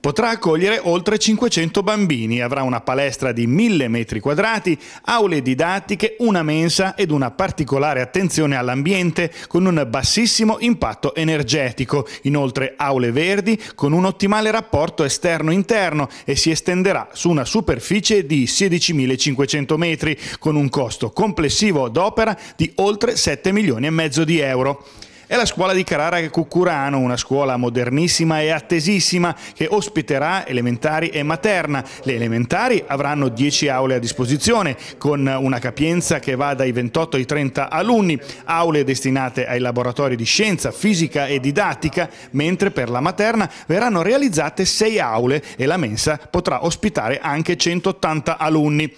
Potrà accogliere oltre 500 bambini, avrà una palestra di 1000 metri quadrati, aule didattiche, una mensa ed una particolare attenzione all'ambiente con un bassissimo impatto energetico, inoltre aule verdi con un ottimale rapporto esterno-interno e si estenderà su una superficie di 16.500 metri con un costo complessivo d'opera di oltre 7 milioni e mezzo di euro è la scuola di Carrara Cucurano, una scuola modernissima e attesissima che ospiterà elementari e materna. Le elementari avranno 10 aule a disposizione con una capienza che va dai 28 ai 30 alunni, aule destinate ai laboratori di scienza, fisica e didattica, mentre per la materna verranno realizzate 6 aule e la mensa potrà ospitare anche 180 alunni.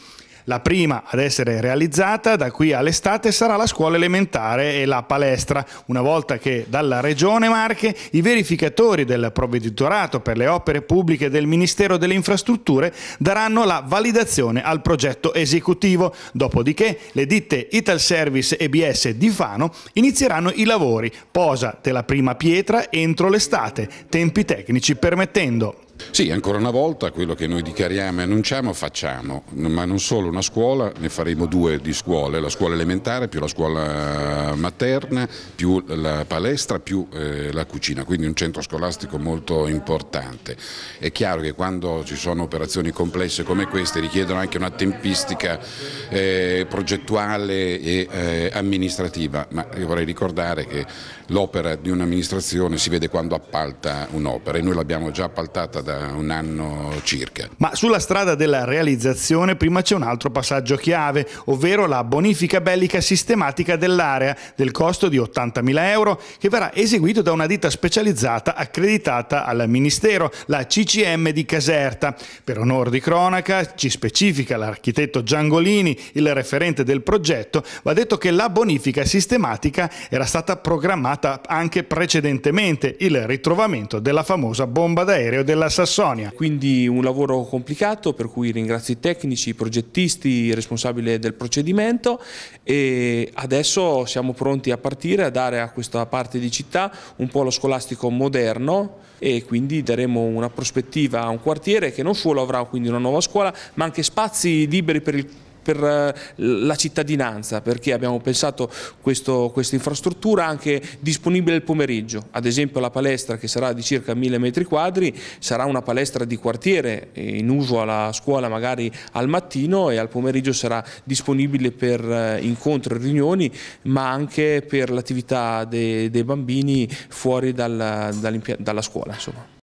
La prima ad essere realizzata da qui all'estate sarà la scuola elementare e la palestra, una volta che dalla Regione Marche i verificatori del provveditorato per le opere pubbliche del Ministero delle Infrastrutture daranno la validazione al progetto esecutivo, dopodiché le ditte Italservice e BS di Fano inizieranno i lavori, posa della prima pietra entro l'estate, tempi tecnici permettendo. Sì, ancora una volta quello che noi dichiariamo e annunciamo facciamo, ma non solo una scuola, ne faremo due di scuole, la scuola elementare più la scuola materna, più la palestra, più eh, la cucina, quindi un centro scolastico molto importante. È chiaro che quando ci sono operazioni complesse come queste richiedono anche una tempistica eh, progettuale e eh, amministrativa, ma io vorrei ricordare che l'opera di un'amministrazione si vede quando appalta un'opera e noi l'abbiamo già appaltata da da un anno circa. Ma sulla strada della realizzazione prima c'è un altro passaggio chiave, ovvero la bonifica bellica sistematica dell'area del costo di 80.000 euro che verrà eseguito da una ditta specializzata accreditata al Ministero, la CCM di Caserta. Per onor di cronaca ci specifica l'architetto Giangolini, il referente del progetto, va detto che la bonifica sistematica era stata programmata anche precedentemente, il ritrovamento della famosa bomba d'aereo della Sardegna Sassonia. Quindi un lavoro complicato per cui ringrazio i tecnici, i progettisti, i responsabili del procedimento e adesso siamo pronti a partire a dare a questa parte di città un polo scolastico moderno e quindi daremo una prospettiva a un quartiere che non solo avrà quindi una nuova scuola ma anche spazi liberi per il per eh, la cittadinanza perché abbiamo pensato questo, questa infrastruttura anche disponibile il pomeriggio, ad esempio la palestra che sarà di circa 1000 metri quadri sarà una palestra di quartiere in uso alla scuola magari al mattino e al pomeriggio sarà disponibile per eh, incontri e riunioni ma anche per l'attività dei, dei, bambini fuori dal, dall dalla scuola. Insomma.